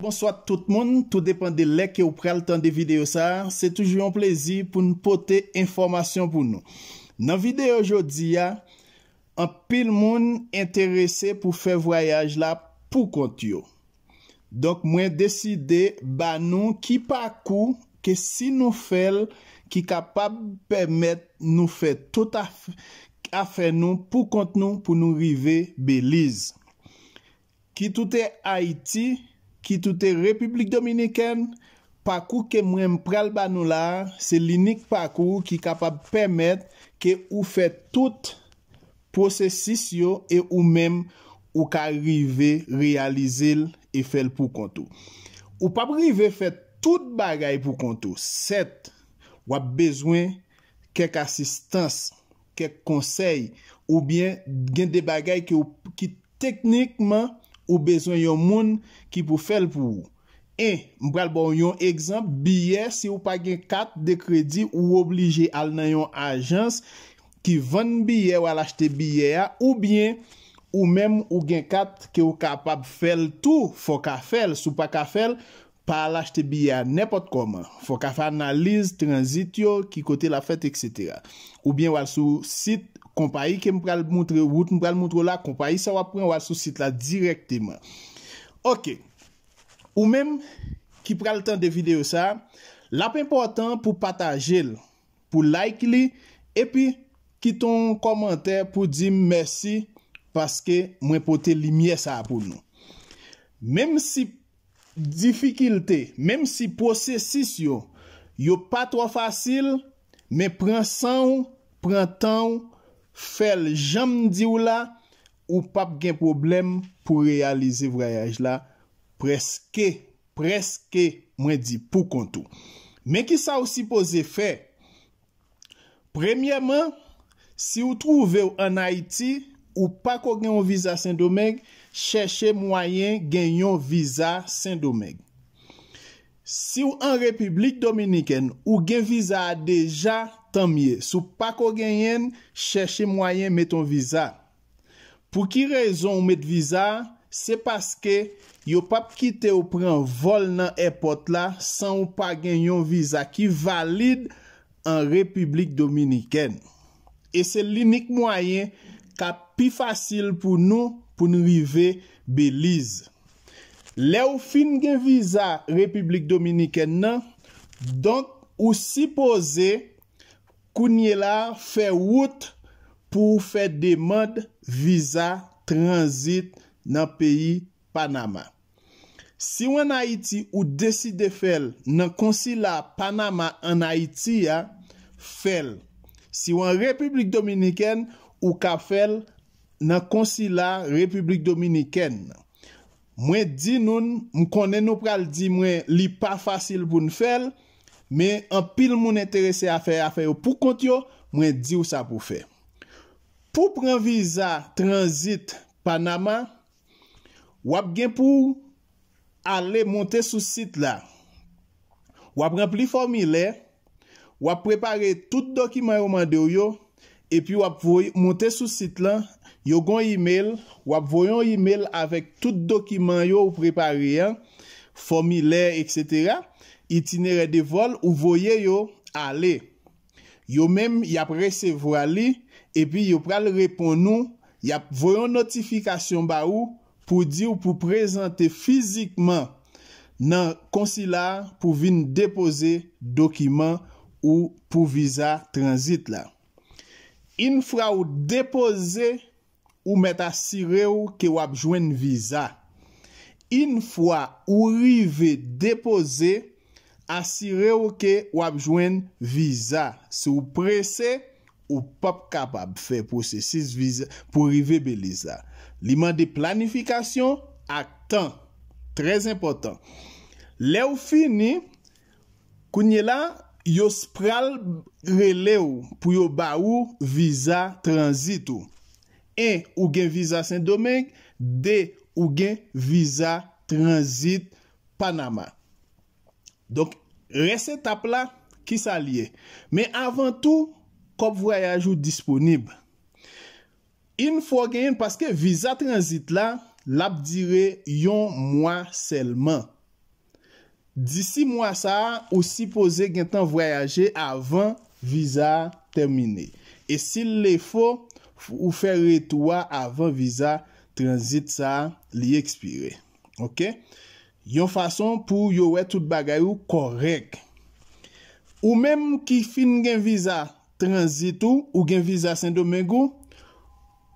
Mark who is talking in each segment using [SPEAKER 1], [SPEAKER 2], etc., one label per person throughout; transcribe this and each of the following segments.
[SPEAKER 1] Bonsoit tout moun, tout depen de lek e ou prel tan de video sa Se toujou yon plezi pou nou pote informasyon pou nou Nan video jodi ya An pil moun interese pou fe voyaj la pou kont yo Donk mwen deside ba nou ki pa kou Ke si nou fel ki kapab pemet nou fe tout a fe nou Pou kont nou pou nou rive Belize Ki tout e Haiti ki toute Republik Dominiken, pakou ke mwen mpral banou la, se linik pakou ki kapab pemet ke ou fet tout prosesisyon e ou menm ou ka rive realizil e fel pou kontou. Ou pap rive fet tout bagay pou kontou, set wap bezwen kek asistans, kek konsey, ou bien gen de bagay ki teknikman ou bezon yon moun ki pou fel pou ou. En, mbral bon yon ekzamp, biye se ou pa gen kat de kredi ou oblije al nan yon ajans ki ven biye ou al ashte biye a, ou bien, ou menm ou gen kat ke ou kapab fel tou, fok a fel, sou pa ka fel, pa al ashte biye a, nepot koman. Fok a fa analiz, transit yo, ki kote la fet, etc. Ou bien, wal sou sit biye, kompa yi, ke m pral moutre wout, m pral moutre la, kompa yi, sa wapren wal sou sit la direktima. Ok, ou menm ki pral tan de video sa, la pe important pou patajel, pou like li, epi kiton kommenter pou di mersi, paske mwen pote li miye sa pou nou. Menm si difikilte, menm si posesis yo, yo pa tro fasil, menm pren san ou, pren tan ou, fel jam di ou la ou pap gen problem pou realize vrayaj la preske, preske mwen di pou kontou. Men ki sa ou si pou ze fe? Premyeman, si ou trouve ou an Haiti ou pa ko gen yon visa Saint-Domingue, chèche mwayen gen yon visa Saint-Domingue. Si ou an Republik Dominikèn ou gen viza a deja tanmye, sou pa ko genyen chèche mwayen meton viza. Pou ki rezon ou meton viza, se paske yo pap kite ou pren vol nan epot la san ou pa genyon viza ki valide an Republik Dominikèn. E se linik mwayen ka pi fasil pou nou pou nou vive Belize. Le ou fin gen viza Republik Dominiken nan, donk ou sipoze kounye la fe wout pou fe demad viza transit nan peyi Panama. Si ou an Haiti ou deside fel nan konsila Panama an Haiti ya, fel. Si ou an Republik Dominiken ou ka fel nan konsila Republik Dominiken nan. Mwen di nou, mwen kone nou pral di mwen li pa fasil pou n fel, men an pil moun enterese a fey a fey ou pou kont yo, mwen di ou sa pou fey. Po pren viza transit Panama, wap gen pou ale monte sou sit la. Wap ren pli formi le, wap prepare tout dokiman yo mande yo, epi wap pwoy monte sou sit la, yo gon e-mail, wap voyon e-mail avèk tout dokiman yo ou preparè, fòmi lè, etc., itinère de vol ou voyè yo, alè. Yo mèm, yap recevwa li, epi yo pral repon nou, yap voyon notifikasyon ba ou, pou di ou pou prezante fizikman nan konsila pou vin depose dokiman ou pou viza transit la. In fra ou depose ou met asire ou ke wapjwen viza. In fwa ou rive depoze, asire ou ke wapjwen viza. Se ou prese, ou pap kapab fe pou se sis vize pou rive beliza. Li man de planifikasyon, ak tan. Trez impotant. Le ou fini, kounye la, yo spral rele ou pou yo ba ou viza tranzitu. En, ou gen visa Saint-Domingue. De, ou gen visa transit Panama. Donk, res etap la, ki sa liye. Men avan tou, kop voyaj ou disponib. In fwo gen yon, paske visa transit la, lap dire yon mwa selman. Disi mwa sa, ou si pose gen tan voyaje avan visa termine. E si le fwo, ou fe reto a avan viza transit sa li ekspire. Ok? Yon fason pou yowe tout bagay ou korek. Ou menm ki fin gen viza transit ou gen viza Saint-Domingue,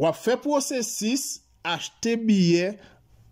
[SPEAKER 1] wap fe prosesis achte biye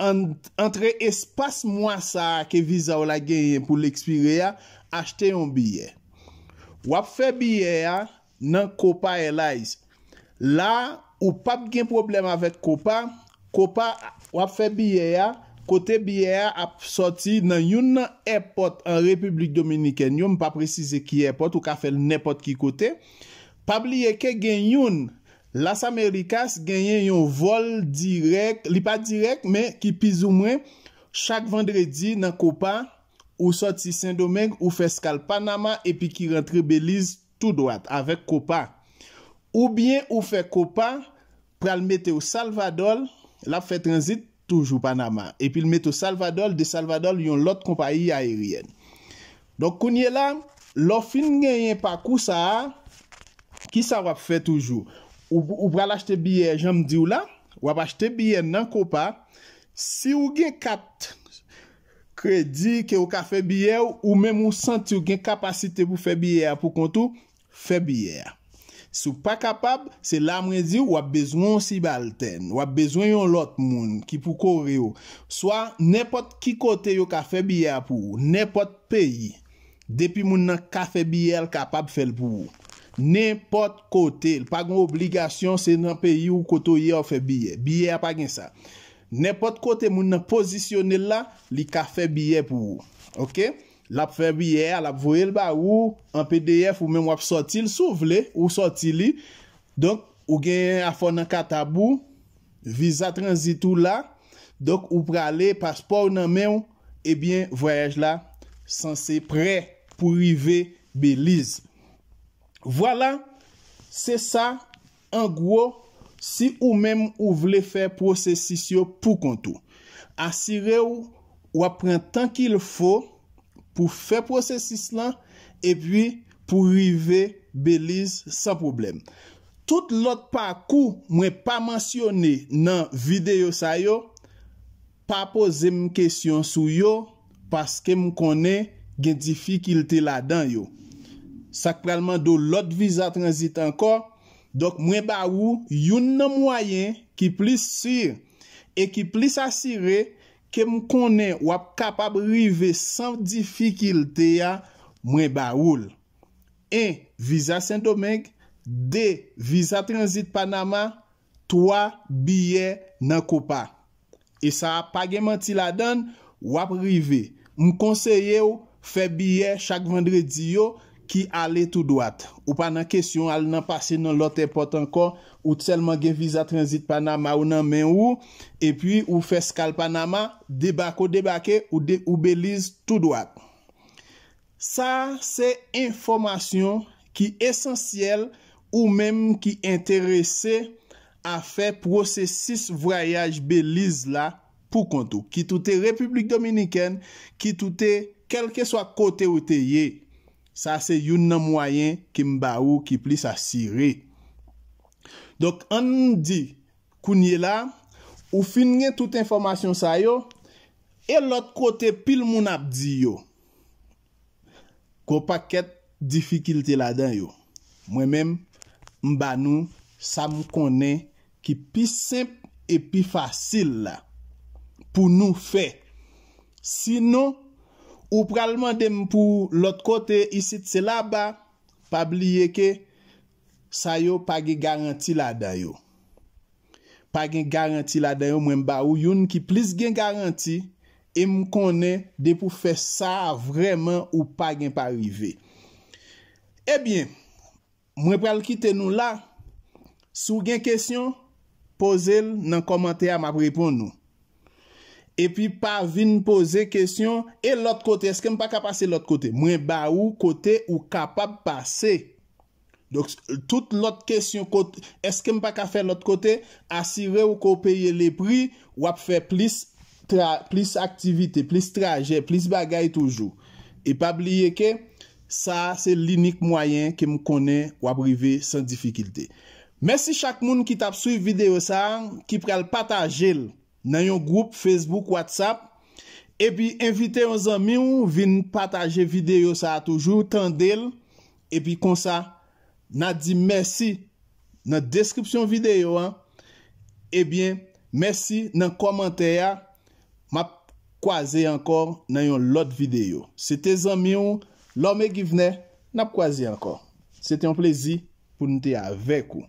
[SPEAKER 1] entre espas mwa sa ke viza ou la genyen pou li ekspire ya, achte yon biye. Wap fe biye ya nan kopay elayz. La ou pap gen problem avèk kopa, kopa wap fè biye ya, kote biye ya ap soti nan yon nan epot an Republik Dominiken. Yon m pa prezise ki epot ou ka fè l nen epot ki kote. Pab li yeke gen yon, las Amerikas gen yon vol direk, li pa direk men ki pizou mwen, chak vendredi nan kopa ou soti Saint-Domingue ou feskal Panama epi ki rentre Belize tout doat avèk kopa. Ou byen ou fe kopa, pral meteo Salvador, la fe transit toujou panaman. Epi l meteo Salvador, de Salvador yon lot kompanyi ayeryen. Donk konye la, lo fin genyen pa kousa a, ki sa wap fe toujou? Ou pral achete biyer, jom di ou la, wap achete biyer nan kopa. Si ou gen kat kredi ke ou ka fe biyer, ou men mou senti ou gen kapasite pou fe biyer, pou kontou, fe biyer. Sou pa kapab, se la mwen di ou wap bezwen yon si balten, wap bezwen yon lot moun ki pou kore yo. Soa, nepot ki kote yo ka fe biye apou, nepot peyi, depi moun nan ka fe biye el kapab fel pou. Nepot kote, l pa gen obligasyon se nan peyi ou koto ye ou fe biye, biye apak gen sa. Nepot kote moun nan posisyonel la, li ka fe biye apou, ok? la pou fè biyer, la pou voyel ba ou, an PDF ou men wap soti l sou vle, ou soti li. Donk, ou gen a fò nan katabou, viza transitou la, donk, ou prale paspò ou nan men ou, ebyen, voyaj la, san se pre pou rive belize. Vwala, se sa, an gwo, si ou men ou vle fè prosesisyo pou kontou. Asire ou, ou apren tan ki l fò, pou fè prosesis lan, epi pou rive belize san problem. Tout lot pa kou mwen pa mansyone nan videyo sa yo, pa pose mwen kesyon sou yo, paske mwen kone gen difikilte la dan yo. Sak pralman do lot viza transit anko, dok mwen ba ou yon nan mwayen ki plis sir e ki plis asirey ke m konen wap kapap rive san difikil te ya mwen ba oul. 1. Visa Saint-Domingue 2. Visa Transit Panama 3. Biyer Nankopa E sa apageman ti la dan wap rive. M konseye ou fe biyer chak vendredi yo ki ale tout doat. Ou pa nan kesyon, ale nan pase nan lote pot anko, ou tselman gen viza transit Panama ou nan men ou, e pi ou feskal Panama, debako debake ou belize tout doat. Sa se informasyon ki esensyel ou menm ki enterese a fe prosesis vrayaj belize la pou kontou. Ki toute Republik Dominiken, ki toute kelke swa kote ou teye republik, Sa se yon nan mwayen ki mba ou ki pli sa siri. Dok an di kounye la, ou fin gen tout informasyon sa yo, e lot kote pil moun ap di yo. Ko pa ket difikilte la dan yo. Mwen men mba nou, sa mkone ki pi semp e pi fasil la, pou nou fe. Sinon, Ou pralman dem pou lot kote isi tse laba, pa bliye ke, sa yo pa gen garanti la dayo. Pa gen garanti la dayo mwen ba ou yon ki plis gen garanti, e m konen de pou fe sa vremen ou pa gen pa rive. E bien, mwen pral kite nou la, sou gen kesyon, pose l nan komante a ma pripon nou. E pi pa vin pose kesyon, e lot kote, eske m pa ka pase lot kote? Mwen ba ou kote ou kapab pase. Dok, tout lot kesyon, eske m pa ka fe lot kote? Asire ou ko peye le pri, wap fe plis aktivite, plis traje, plis bagay toujou. E pa bliye ke, sa se linik mwayen ke m kone wap rive san difikilte. Mèsi chak moun ki tap sou videyo sa, ki prel pata jel. nan yon group facebook, whatsapp epi invite yon zami ou vin pataje video sa toujou tan del epi konsa nan di mersi nan deskripsyon video epi mersi nan komante ya map kwaze ankor nan yon lot video se te zami ou lome ki vne nap kwaze ankor se te yon plezi pou nou te avek ou